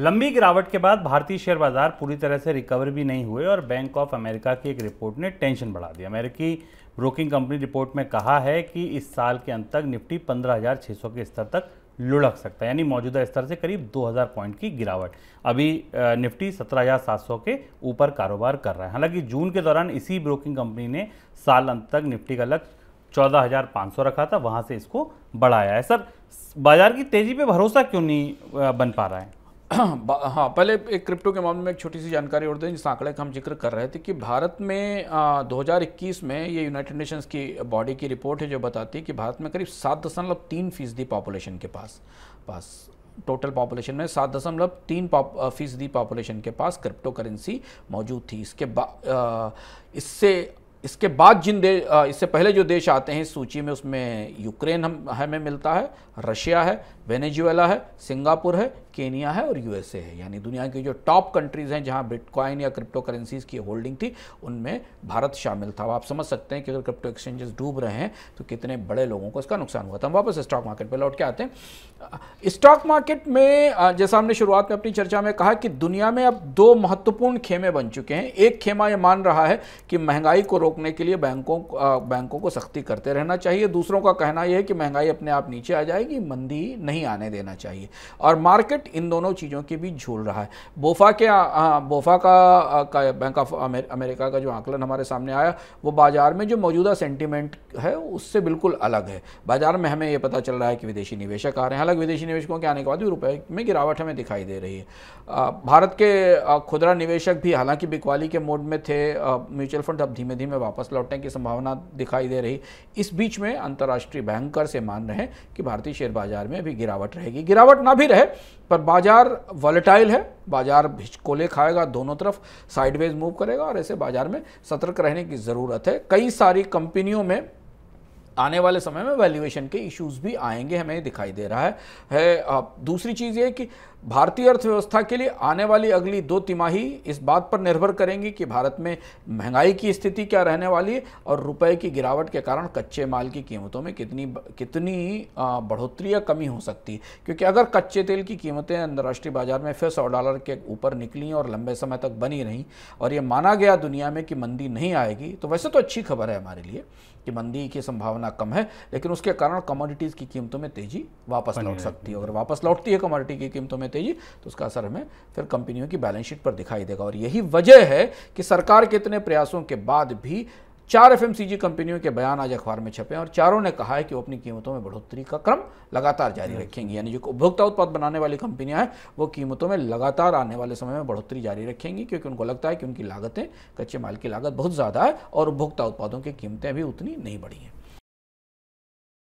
लंबी गिरावट के बाद भारतीय शेयर बाजार पूरी तरह से रिकवर भी नहीं हुए और बैंक ऑफ अमेरिका की एक रिपोर्ट ने टेंशन बढ़ा दी अमेरिकी ब्रोकिंग कंपनी रिपोर्ट में कहा है कि इस साल के अंत तक निफ्टी 15,600 के स्तर तक लुढ़क सकता है यानी मौजूदा स्तर से करीब 2000 पॉइंट की गिरावट अभी निफ्टी 17,700 के ऊपर कारोबार कर रहा है हालांकि जून के दौरान इसी ब्रोकिंग कंपनी ने साल अंत तक निफ्टी का लक्ष्य 14,500 रखा था वहाँ से इसको बढ़ाया है सर बाजार की तेज़ी पे भरोसा क्यों नहीं बन पा रहा है हाँ पहले एक क्रिप्टो के मामले में एक छोटी सी जानकारी और दें जिस आंकड़े का हम जिक्र कर रहे थे कि भारत में आ, 2021 में ये यूनाइटेड नेशंस की बॉडी की रिपोर्ट है जो बताती है कि भारत में करीब सात दशमलव तीन फीसदी पॉपुलेशन के पास पास टोटल पॉपुलेशन में सात दशमलव तीन फीसदी पॉपुलेशन के पास क्रिप्टो करेंसी मौजूद थी इसके बा इससे इसके बाद जिन दे इससे पहले जो देश आते हैं सूची में उसमें यूक्रेन हम हमें मिलता है रशिया है वेनेजुएला है सिंगापुर है केनिया है और यूएसए है यानी दुनिया की जो टॉप कंट्रीज़ हैं जहां बिटकॉइन या क्रिप्टो करेंसीज़ की होल्डिंग थी उनमें भारत शामिल था आप समझ सकते हैं कि अगर क्रिप्टो एक्सचेंजेस डूब रहे हैं तो कितने बड़े लोगों को इसका नुकसान हुआ था हम वापस स्टॉक मार्केट पर लौट के आते हैं स्टॉक मार्केट में जैसा हमने शुरुआत में अपनी चर्चा में कहा कि दुनिया में अब दो महत्वपूर्ण खेमे बन चुके हैं एक खेमा यह मान रहा है कि महंगाई को रोकने के लिए बैंकों बैंकों को सख्ती करते रहना चाहिए दूसरों का कहना यह है कि महंगाई अपने आप नीचे आ जाएगी मंदी नहीं आने देना चाहिए और मार्केट मार्केट इन दोनों चीज़ों के बीच झूल रहा है बोफा के हाँ बोफा का, का बैंक ऑफ अमेरिका का जो आंकलन हमारे सामने आया वो बाज़ार में जो मौजूदा सेंटिमेंट है उससे बिल्कुल अलग है बाज़ार में हमें ये पता चल रहा है कि विदेशी निवेशक आ रहे हैं हालांकि विदेशी निवेशकों के आने के बाद भी रुपये में गिरावट हमें दिखाई दे रही है भारत के खुदरा निवेशक भी हालांकि बिकवाली के मोड में थे म्यूचुअल फंड अब धीमे धीमे वापस लौटने की संभावना दिखाई दे रही इस बीच में अंतर्राष्ट्रीय बैंकर से मान रहे हैं कि भारतीय शेयर बाजार में भी गिरावट रहेगी गिरावट ना भी रहे पर बाजार वॉलेटाइल है बाजार भिचकोले खाएगा दोनों तरफ साइडवेज मूव करेगा और ऐसे बाजार में सतर्क रहने की ज़रूरत है कई सारी कंपनियों में आने वाले समय में वैल्यूएशन के इश्यूज भी आएंगे हमें दिखाई दे रहा है, है आप, दूसरी चीज़ ये कि भारतीय अर्थव्यवस्था के लिए आने वाली अगली दो तिमाही इस बात पर निर्भर करेंगी कि भारत में महंगाई की स्थिति क्या रहने वाली है और रुपए की गिरावट के कारण कच्चे माल की कीमतों में कितनी कितनी बढ़ोतरी या कमी हो सकती है क्योंकि अगर कच्चे तेल की कीमतें अंतर्राष्ट्रीय बाजार में फिर सौ डॉलर के ऊपर निकली और लंबे समय तक बनी रहीं और ये माना गया दुनिया में कि मंदी नहीं आएगी तो वैसे तो अच्छी खबर है हमारे लिए कि मंदी की संभावना संभावना कम है लेकिन उसके कारण कमोडिटीज़ की कीमतों में तेजी वापस लौट सकती है अगर वापस लौटती है कमोडिटी की कीमतों में तेजी तो उसका असर हमें फिर कंपनियों की बैलेंस शीट पर दिखाई देगा और यही वजह है कि सरकार के इतने प्रयासों के बाद भी चार एफ कंपनियों के बयान आज अखबार में छपे हैं और चारों ने कहा है कि वो अपनी कीमतों में बढ़ोतरी का क्रम लगातार जारी हम्म। रखेंगी यानी जो उपभोक्ता उत्पाद बनाने वाली कंपनियां हैं वो कीमतों में लगातार आने वाले समय में बढ़ोतरी जारी रखेंगी क्योंकि उनको लगता है कि उनकी लागतें कच्चे माल की लागत बहुत ज़्यादा है और उपभोक्ता उत्पादों की कीमतें भी उतनी नहीं बढ़ी हैं